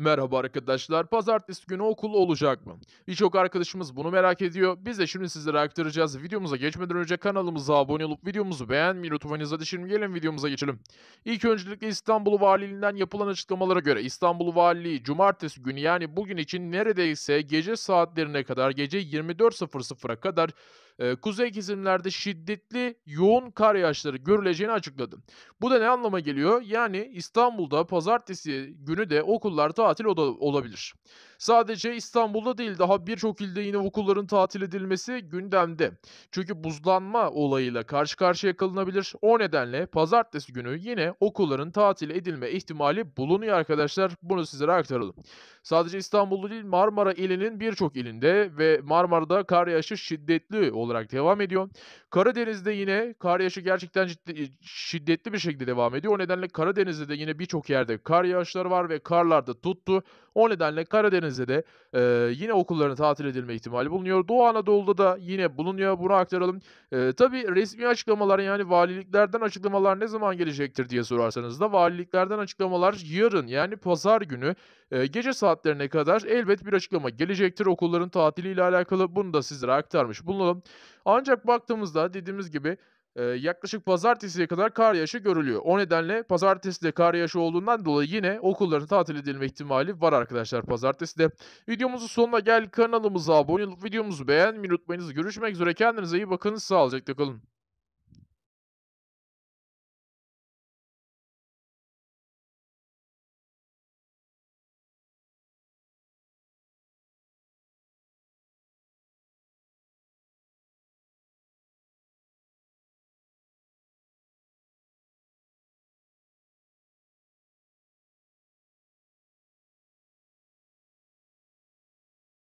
Merhaba arkadaşlar, pazartesi günü okul olacak mı? Birçok arkadaşımız bunu merak ediyor. Biz de şimdi sizlere aktaracağız. Videomuza geçmeden önce kanalımıza abone olup videomuzu beğenmeyi lütfen hadi şimdi gelin videomuza geçelim. İlk öncelikle İstanbul Valiliğinden yapılan açıklamalara göre İstanbul Valiliği cumartesi günü yani bugün için neredeyse gece saatlerine kadar gece 24.00'a kadar e, kuzey kesimlerde şiddetli yoğun kar yağışları görüleceğini açıkladı. Bu da ne anlama geliyor? Yani İstanbul'da pazartesi günü de okullar tatil tatil o da olabilir. Sadece İstanbul'da değil daha birçok ilde yine okulların tatil edilmesi gündemde. Çünkü buzlanma olayıyla karşı karşıya kalınabilir. O nedenle pazartesi günü yine okulların tatil edilme ihtimali bulunuyor arkadaşlar. Bunu sizlere aktaralım. Sadece İstanbul'da değil Marmara ilinin birçok ilinde ve Marmara'da kar yağışı şiddetli olarak devam ediyor. Karadeniz'de yine kar yağışı gerçekten ciddi, e, şiddetli bir şekilde devam ediyor. O nedenle Karadeniz'de de yine birçok yerde kar yağışları var ve karlarda tut tuttu. O nedenle Karadeniz'de de e, yine okulların tatil edilme ihtimali bulunuyor. Doğu Anadolu'da da yine bulunuyor. Bunu aktaralım. E, tabii resmi açıklamalar yani valiliklerden açıklamalar ne zaman gelecektir diye sorarsanız da valiliklerden açıklamalar yarın yani pazar günü e, gece saatlerine kadar elbet bir açıklama gelecektir. Okulların tatiliyle alakalı bunu da sizlere aktarmış bulunalım. Ancak baktığımızda dediğimiz gibi ee, yaklaşık pazartesiye kadar kar yağışı görülüyor. O nedenle pazartesi de kar yağışı olduğundan dolayı yine okulların tatil edilme ihtimali var arkadaşlar pazartesi de. Videomuzun sonuna gel kanalımıza abone olup videomuzu beğenmeyi unutmayınız. Görüşmek üzere kendinize iyi bakın sağlıcakla kalın.